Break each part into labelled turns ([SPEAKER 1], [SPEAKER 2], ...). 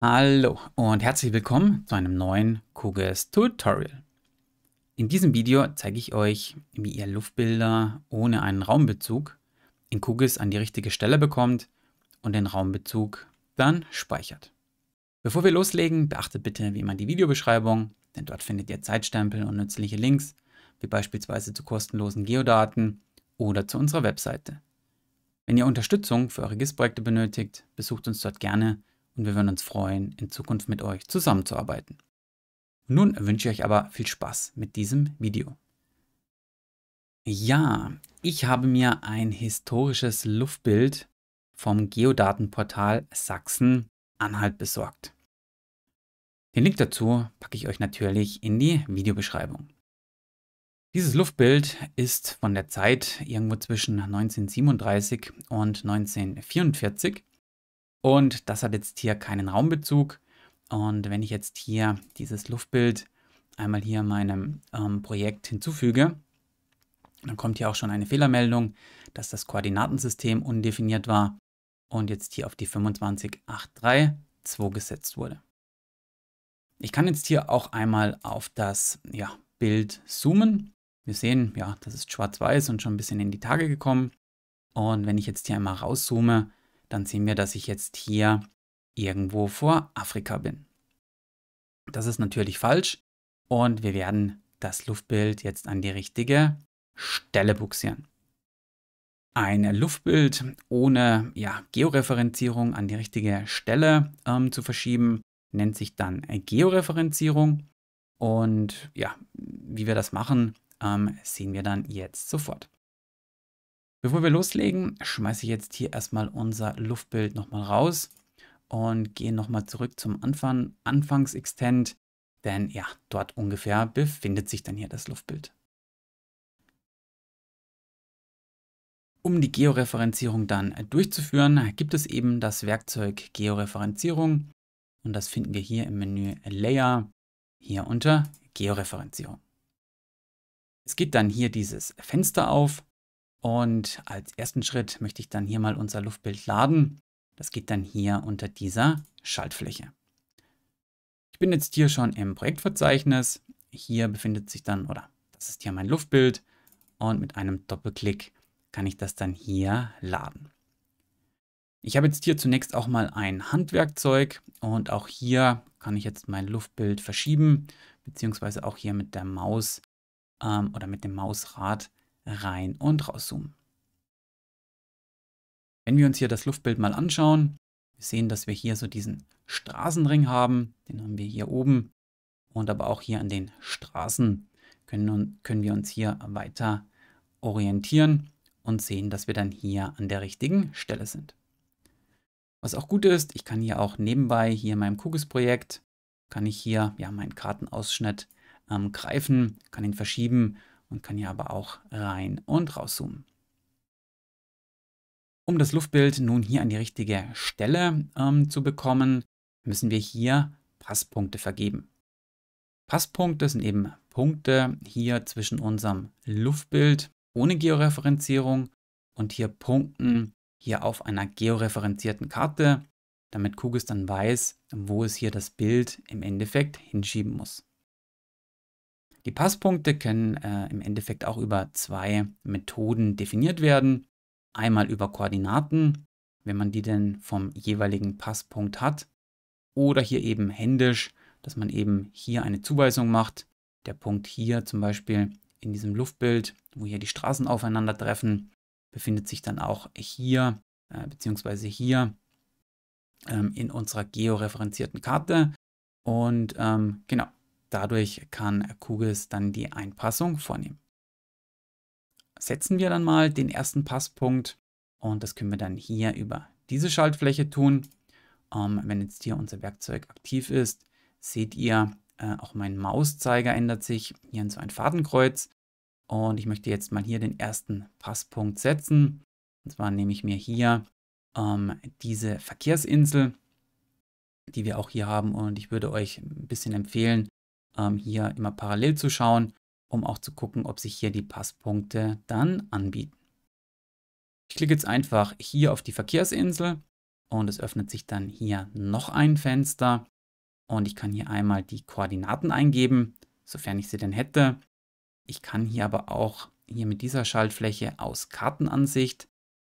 [SPEAKER 1] Hallo und herzlich willkommen zu einem neuen QGIS Tutorial. In diesem Video zeige ich euch, wie ihr Luftbilder ohne einen Raumbezug in QGIS an die richtige Stelle bekommt und den Raumbezug dann speichert. Bevor wir loslegen, beachtet bitte wie immer die Videobeschreibung, denn dort findet ihr Zeitstempel und nützliche Links, wie beispielsweise zu kostenlosen Geodaten oder zu unserer Webseite. Wenn ihr Unterstützung für eure GIS-Projekte benötigt, besucht uns dort gerne und wir würden uns freuen, in Zukunft mit euch zusammenzuarbeiten. Nun wünsche ich euch aber viel Spaß mit diesem Video. Ja, ich habe mir ein historisches Luftbild vom Geodatenportal Sachsen-Anhalt besorgt. Den Link dazu packe ich euch natürlich in die Videobeschreibung. Dieses Luftbild ist von der Zeit irgendwo zwischen 1937 und 1944 und das hat jetzt hier keinen Raumbezug. Und wenn ich jetzt hier dieses Luftbild einmal hier meinem ähm, Projekt hinzufüge, dann kommt hier auch schon eine Fehlermeldung, dass das Koordinatensystem undefiniert war und jetzt hier auf die 25832 gesetzt wurde. Ich kann jetzt hier auch einmal auf das ja, Bild zoomen. Wir sehen, ja, das ist schwarz-weiß und schon ein bisschen in die Tage gekommen. Und wenn ich jetzt hier einmal rauszoome, dann sehen wir, dass ich jetzt hier irgendwo vor Afrika bin. Das ist natürlich falsch und wir werden das Luftbild jetzt an die richtige Stelle buxieren. Ein Luftbild ohne ja, Georeferenzierung an die richtige Stelle ähm, zu verschieben, nennt sich dann Georeferenzierung. Und ja, wie wir das machen, ähm, sehen wir dann jetzt sofort. Bevor wir loslegen, schmeiße ich jetzt hier erstmal unser Luftbild nochmal raus und gehe nochmal zurück zum Anfang, Anfangsextent, denn ja, dort ungefähr befindet sich dann hier das Luftbild. Um die Georeferenzierung dann durchzuführen, gibt es eben das Werkzeug Georeferenzierung und das finden wir hier im Menü Layer, hier unter Georeferenzierung. Es geht dann hier dieses Fenster auf und als ersten Schritt möchte ich dann hier mal unser Luftbild laden. Das geht dann hier unter dieser Schaltfläche. Ich bin jetzt hier schon im Projektverzeichnis. Hier befindet sich dann, oder das ist hier mein Luftbild. Und mit einem Doppelklick kann ich das dann hier laden. Ich habe jetzt hier zunächst auch mal ein Handwerkzeug und auch hier kann ich jetzt mein Luftbild verschieben, beziehungsweise auch hier mit der Maus ähm, oder mit dem Mausrad rein und rauszoomen. Wenn wir uns hier das Luftbild mal anschauen, wir sehen, dass wir hier so diesen Straßenring haben, den haben wir hier oben und aber auch hier an den Straßen können, können wir uns hier weiter orientieren und sehen, dass wir dann hier an der richtigen Stelle sind. Was auch gut ist, ich kann hier auch nebenbei hier in meinem Kugelsprojekt, kann ich hier ja meinen Kartenausschnitt ähm, greifen, kann ihn verschieben man kann hier aber auch rein und rauszoomen. Um das Luftbild nun hier an die richtige Stelle ähm, zu bekommen, müssen wir hier Passpunkte vergeben. Passpunkte sind eben Punkte hier zwischen unserem Luftbild ohne Georeferenzierung und hier Punkten hier auf einer georeferenzierten Karte, damit Kugis dann weiß, wo es hier das Bild im Endeffekt hinschieben muss. Die Passpunkte können äh, im Endeffekt auch über zwei Methoden definiert werden. Einmal über Koordinaten, wenn man die denn vom jeweiligen Passpunkt hat. Oder hier eben händisch, dass man eben hier eine Zuweisung macht. Der Punkt hier zum Beispiel in diesem Luftbild, wo hier die Straßen aufeinandertreffen, befindet sich dann auch hier äh, beziehungsweise hier ähm, in unserer georeferenzierten Karte. Und ähm, genau, Dadurch kann Kugels dann die Einpassung vornehmen. Setzen wir dann mal den ersten Passpunkt und das können wir dann hier über diese Schaltfläche tun. Ähm, wenn jetzt hier unser Werkzeug aktiv ist, seht ihr, äh, auch mein Mauszeiger ändert sich hier in so ein Fadenkreuz. Und ich möchte jetzt mal hier den ersten Passpunkt setzen. Und zwar nehme ich mir hier ähm, diese Verkehrsinsel, die wir auch hier haben. Und ich würde euch ein bisschen empfehlen, ähm, hier immer parallel zu schauen, um auch zu gucken, ob sich hier die Passpunkte dann anbieten. Ich klicke jetzt einfach hier auf die Verkehrsinsel und es öffnet sich dann hier noch ein Fenster und ich kann hier einmal die Koordinaten eingeben, sofern ich sie denn hätte. Ich kann hier aber auch hier mit dieser Schaltfläche aus Kartenansicht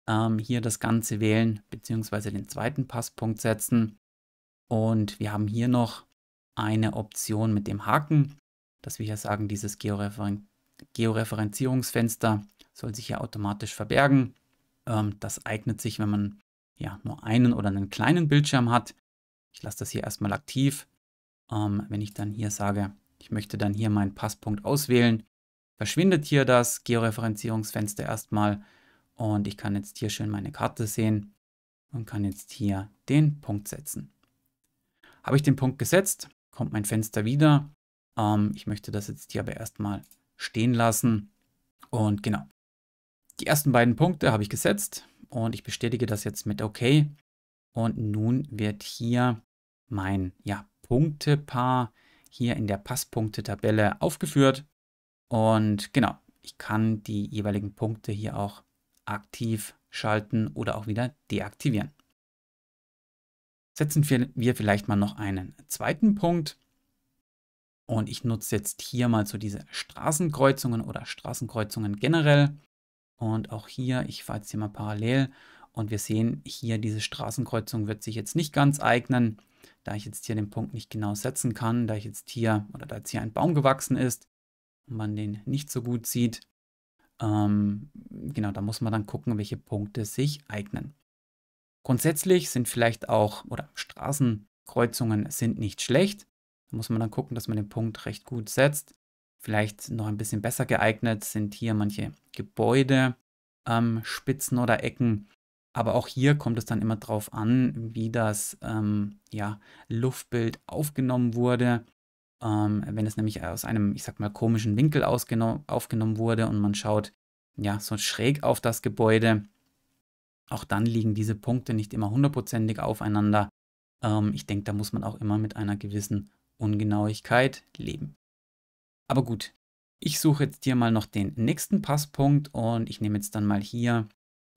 [SPEAKER 1] ähm, hier das Ganze wählen bzw. den zweiten Passpunkt setzen. Und wir haben hier noch eine Option mit dem Haken, dass wir hier sagen, dieses Georeferen Georeferenzierungsfenster soll sich hier automatisch verbergen. Ähm, das eignet sich, wenn man ja nur einen oder einen kleinen Bildschirm hat. Ich lasse das hier erstmal aktiv. Ähm, wenn ich dann hier sage, ich möchte dann hier meinen Passpunkt auswählen, verschwindet hier das Georeferenzierungsfenster erstmal und ich kann jetzt hier schön meine Karte sehen und kann jetzt hier den Punkt setzen. Habe ich den Punkt gesetzt, kommt mein Fenster wieder. Ähm, ich möchte das jetzt hier aber erstmal stehen lassen. Und genau, die ersten beiden Punkte habe ich gesetzt und ich bestätige das jetzt mit OK. Und nun wird hier mein ja, Punktepaar hier in der Passpunkte-Tabelle aufgeführt. Und genau, ich kann die jeweiligen Punkte hier auch aktiv schalten oder auch wieder deaktivieren setzen wir vielleicht mal noch einen zweiten Punkt. Und ich nutze jetzt hier mal so diese Straßenkreuzungen oder Straßenkreuzungen generell. Und auch hier, ich fahre jetzt hier mal parallel und wir sehen hier, diese Straßenkreuzung wird sich jetzt nicht ganz eignen, da ich jetzt hier den Punkt nicht genau setzen kann, da ich jetzt hier oder da jetzt hier ein Baum gewachsen ist und man den nicht so gut sieht. Ähm, genau, da muss man dann gucken, welche Punkte sich eignen. Grundsätzlich sind vielleicht auch, oder Straßenkreuzungen sind nicht schlecht. Da muss man dann gucken, dass man den Punkt recht gut setzt. Vielleicht noch ein bisschen besser geeignet sind hier manche Gebäude, ähm, Spitzen oder Ecken. Aber auch hier kommt es dann immer darauf an, wie das ähm, ja, Luftbild aufgenommen wurde. Ähm, wenn es nämlich aus einem, ich sag mal, komischen Winkel aufgenommen wurde und man schaut ja so schräg auf das Gebäude, auch dann liegen diese Punkte nicht immer hundertprozentig aufeinander. Ähm, ich denke, da muss man auch immer mit einer gewissen Ungenauigkeit leben. Aber gut, ich suche jetzt hier mal noch den nächsten Passpunkt und ich nehme jetzt dann mal hier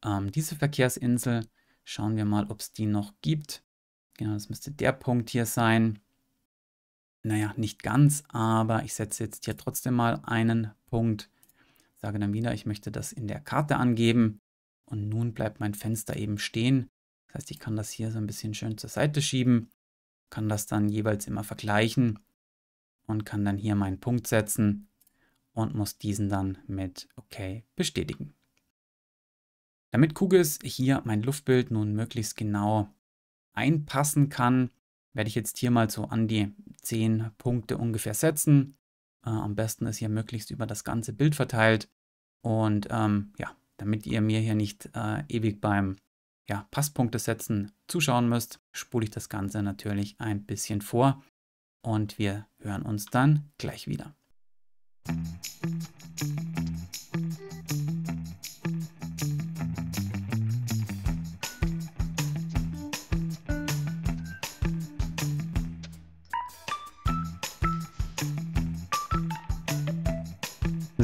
[SPEAKER 1] ähm, diese Verkehrsinsel. Schauen wir mal, ob es die noch gibt. Genau, das müsste der Punkt hier sein. Naja, nicht ganz, aber ich setze jetzt hier trotzdem mal einen Punkt. Sage dann wieder, ich möchte das in der Karte angeben. Und nun bleibt mein Fenster eben stehen. Das heißt, ich kann das hier so ein bisschen schön zur Seite schieben, kann das dann jeweils immer vergleichen und kann dann hier meinen Punkt setzen und muss diesen dann mit OK bestätigen. Damit QGIS hier mein Luftbild nun möglichst genau einpassen kann, werde ich jetzt hier mal so an die 10 Punkte ungefähr setzen. Äh, am besten ist hier möglichst über das ganze Bild verteilt. Und ähm, ja, damit ihr mir hier nicht äh, ewig beim ja, Passpunkte setzen zuschauen müsst, spule ich das Ganze natürlich ein bisschen vor und wir hören uns dann gleich wieder.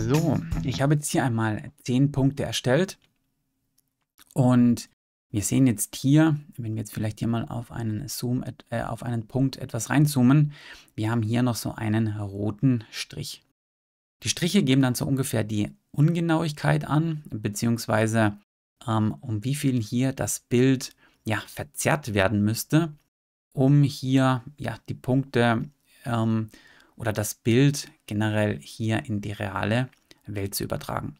[SPEAKER 1] So, ich habe jetzt hier einmal zehn Punkte erstellt und wir sehen jetzt hier, wenn wir jetzt vielleicht hier mal auf einen Zoom, äh, auf einen Punkt etwas reinzoomen, wir haben hier noch so einen roten Strich. Die Striche geben dann so ungefähr die Ungenauigkeit an, beziehungsweise ähm, um wie viel hier das Bild ja verzerrt werden müsste, um hier ja die Punkte ähm, äh, oder das Bild generell hier in die reale Welt zu übertragen.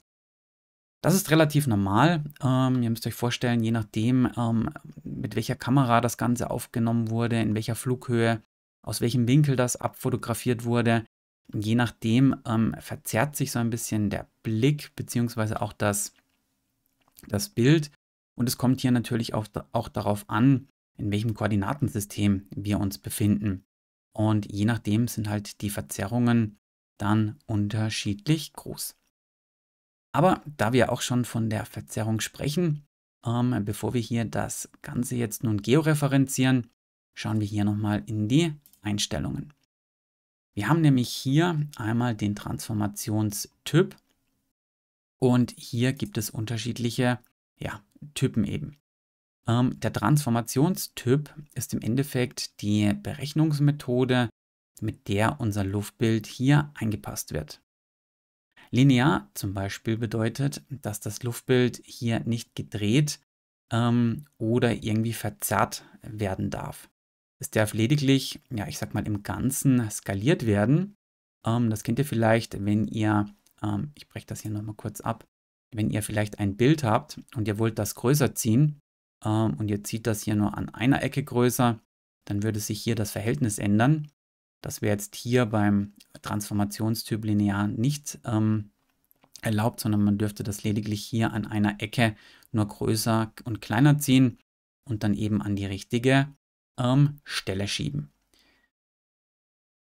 [SPEAKER 1] Das ist relativ normal. Ähm, ihr müsst euch vorstellen, je nachdem, ähm, mit welcher Kamera das Ganze aufgenommen wurde, in welcher Flughöhe, aus welchem Winkel das abfotografiert wurde, je nachdem ähm, verzerrt sich so ein bisschen der Blick bzw. auch das, das Bild. Und es kommt hier natürlich auch, auch darauf an, in welchem Koordinatensystem wir uns befinden. Und je nachdem sind halt die Verzerrungen dann unterschiedlich groß. Aber da wir auch schon von der Verzerrung sprechen, ähm, bevor wir hier das Ganze jetzt nun georeferenzieren, schauen wir hier nochmal in die Einstellungen. Wir haben nämlich hier einmal den Transformationstyp und hier gibt es unterschiedliche ja, Typen eben. Ähm, der Transformationstyp ist im Endeffekt die Berechnungsmethode, mit der unser Luftbild hier eingepasst wird. Linear zum Beispiel bedeutet, dass das Luftbild hier nicht gedreht ähm, oder irgendwie verzerrt werden darf. Es darf lediglich, ja, ich sag mal, im Ganzen skaliert werden. Ähm, das kennt ihr vielleicht, wenn ihr, ähm, ich breche das hier nochmal kurz ab, wenn ihr vielleicht ein Bild habt und ihr wollt das größer ziehen, ähm, und ihr zieht das hier nur an einer Ecke größer, dann würde sich hier das Verhältnis ändern. Das wäre jetzt hier beim Transformationstyp linear nicht ähm, erlaubt, sondern man dürfte das lediglich hier an einer Ecke nur größer und kleiner ziehen und dann eben an die richtige ähm, Stelle schieben.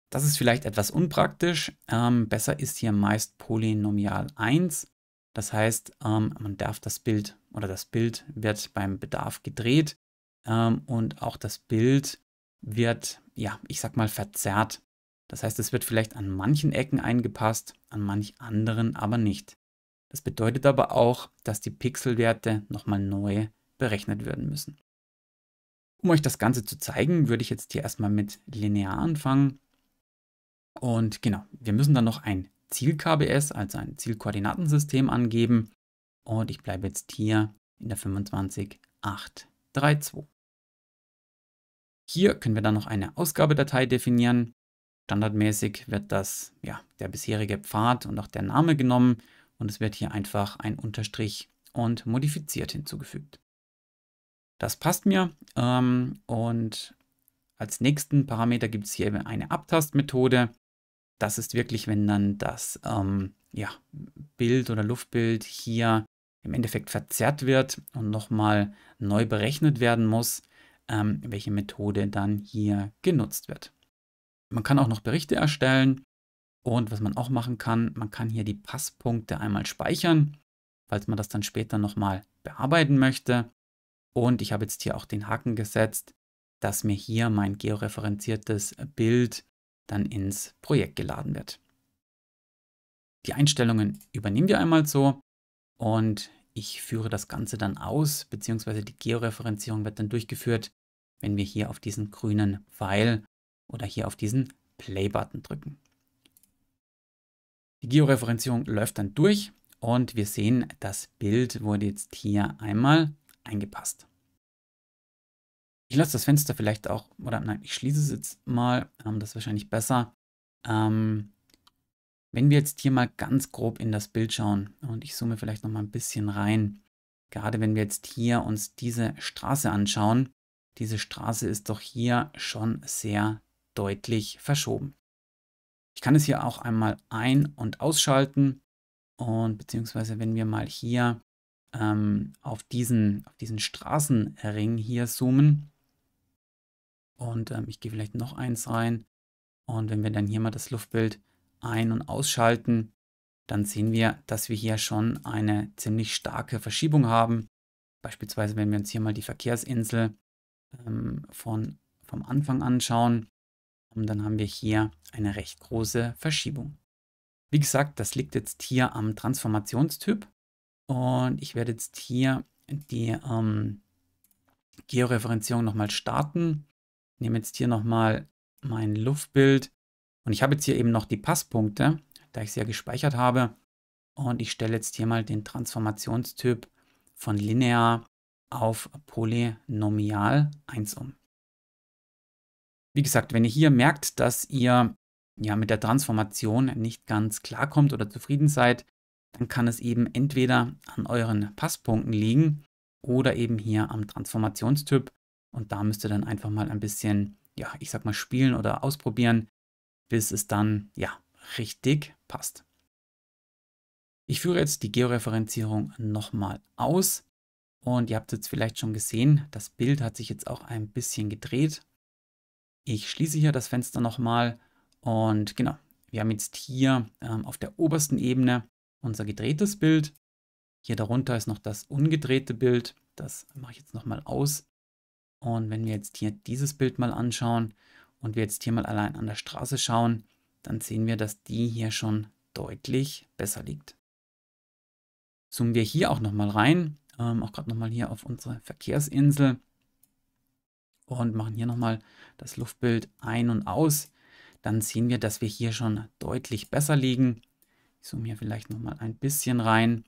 [SPEAKER 1] Das ist vielleicht etwas unpraktisch. Ähm, besser ist hier meist Polynomial 1. Das heißt, ähm, man darf das Bild oder das Bild wird beim Bedarf gedreht ähm, und auch das Bild wird, ja, ich sag mal, verzerrt. Das heißt, es wird vielleicht an manchen Ecken eingepasst, an manch anderen aber nicht. Das bedeutet aber auch, dass die Pixelwerte nochmal neu berechnet werden müssen. Um euch das Ganze zu zeigen, würde ich jetzt hier erstmal mit linear anfangen. Und genau, wir müssen dann noch ein Ziel-KBS also ein Zielkoordinatensystem angeben und ich bleibe jetzt hier in der 25832. Hier können wir dann noch eine Ausgabedatei definieren. Standardmäßig wird das ja, der bisherige Pfad und auch der Name genommen und es wird hier einfach ein Unterstrich und modifiziert hinzugefügt. Das passt mir ähm, und als nächsten Parameter gibt es hier eine Abtastmethode das ist wirklich, wenn dann das ähm, ja, Bild oder Luftbild hier im Endeffekt verzerrt wird und nochmal neu berechnet werden muss, ähm, welche Methode dann hier genutzt wird. Man kann auch noch Berichte erstellen und was man auch machen kann, man kann hier die Passpunkte einmal speichern, falls man das dann später nochmal bearbeiten möchte. Und ich habe jetzt hier auch den Haken gesetzt, dass mir hier mein georeferenziertes Bild dann ins Projekt geladen wird. Die Einstellungen übernehmen wir einmal so und ich führe das Ganze dann aus, beziehungsweise die Georeferenzierung wird dann durchgeführt, wenn wir hier auf diesen grünen Pfeil oder hier auf diesen Play-Button drücken. Die Georeferenzierung läuft dann durch und wir sehen, das Bild wurde jetzt hier einmal eingepasst. Ich lasse das Fenster vielleicht auch, oder nein, ich schließe es jetzt mal, ähm, das ist wahrscheinlich besser. Ähm, wenn wir jetzt hier mal ganz grob in das Bild schauen und ich zoome vielleicht noch mal ein bisschen rein, gerade wenn wir jetzt hier uns diese Straße anschauen, diese Straße ist doch hier schon sehr deutlich verschoben. Ich kann es hier auch einmal ein- und ausschalten und beziehungsweise wenn wir mal hier ähm, auf, diesen, auf diesen Straßenring hier zoomen, und ähm, ich gehe vielleicht noch eins rein. Und wenn wir dann hier mal das Luftbild ein- und ausschalten, dann sehen wir, dass wir hier schon eine ziemlich starke Verschiebung haben. Beispielsweise, wenn wir uns hier mal die Verkehrsinsel ähm, von, vom Anfang anschauen, ähm, dann haben wir hier eine recht große Verschiebung. Wie gesagt, das liegt jetzt hier am Transformationstyp und ich werde jetzt hier die ähm, Georeferenzierung nochmal starten nehme jetzt hier nochmal mein Luftbild und ich habe jetzt hier eben noch die Passpunkte, da ich sie ja gespeichert habe. Und ich stelle jetzt hier mal den Transformationstyp von linear auf polynomial 1 um. Wie gesagt, wenn ihr hier merkt, dass ihr ja mit der Transformation nicht ganz klarkommt oder zufrieden seid, dann kann es eben entweder an euren Passpunkten liegen oder eben hier am Transformationstyp. Und da müsst ihr dann einfach mal ein bisschen, ja, ich sag mal, spielen oder ausprobieren, bis es dann, ja, richtig passt. Ich führe jetzt die Georeferenzierung nochmal aus. Und ihr habt jetzt vielleicht schon gesehen, das Bild hat sich jetzt auch ein bisschen gedreht. Ich schließe hier das Fenster nochmal und genau, wir haben jetzt hier ähm, auf der obersten Ebene unser gedrehtes Bild. Hier darunter ist noch das ungedrehte Bild. Das mache ich jetzt nochmal aus. Und wenn wir jetzt hier dieses Bild mal anschauen und wir jetzt hier mal allein an der Straße schauen, dann sehen wir, dass die hier schon deutlich besser liegt. Zoomen wir hier auch nochmal rein, ähm, auch gerade nochmal hier auf unsere Verkehrsinsel und machen hier nochmal das Luftbild ein und aus. Dann sehen wir, dass wir hier schon deutlich besser liegen. Ich zoome hier vielleicht nochmal ein bisschen rein.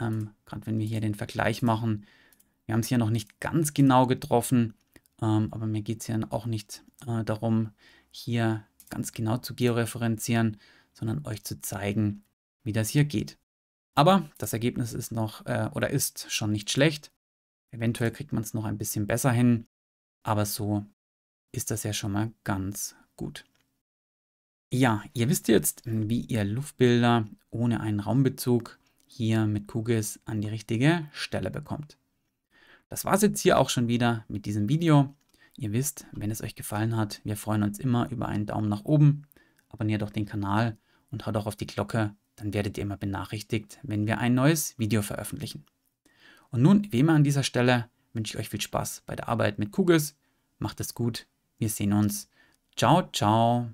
[SPEAKER 1] Ähm, gerade wenn wir hier den Vergleich machen wir haben es hier noch nicht ganz genau getroffen, ähm, aber mir geht es ja auch nicht äh, darum, hier ganz genau zu georeferenzieren, sondern euch zu zeigen, wie das hier geht. Aber das Ergebnis ist noch äh, oder ist schon nicht schlecht. Eventuell kriegt man es noch ein bisschen besser hin, aber so ist das ja schon mal ganz gut. Ja, ihr wisst jetzt, wie ihr Luftbilder ohne einen Raumbezug hier mit QGIS an die richtige Stelle bekommt. Das war es jetzt hier auch schon wieder mit diesem Video. Ihr wisst, wenn es euch gefallen hat, wir freuen uns immer über einen Daumen nach oben. Abonniert doch den Kanal und haut auch auf die Glocke, dann werdet ihr immer benachrichtigt, wenn wir ein neues Video veröffentlichen. Und nun, wie immer an dieser Stelle, wünsche ich euch viel Spaß bei der Arbeit mit Kugels. Macht es gut, wir sehen uns. Ciao, ciao.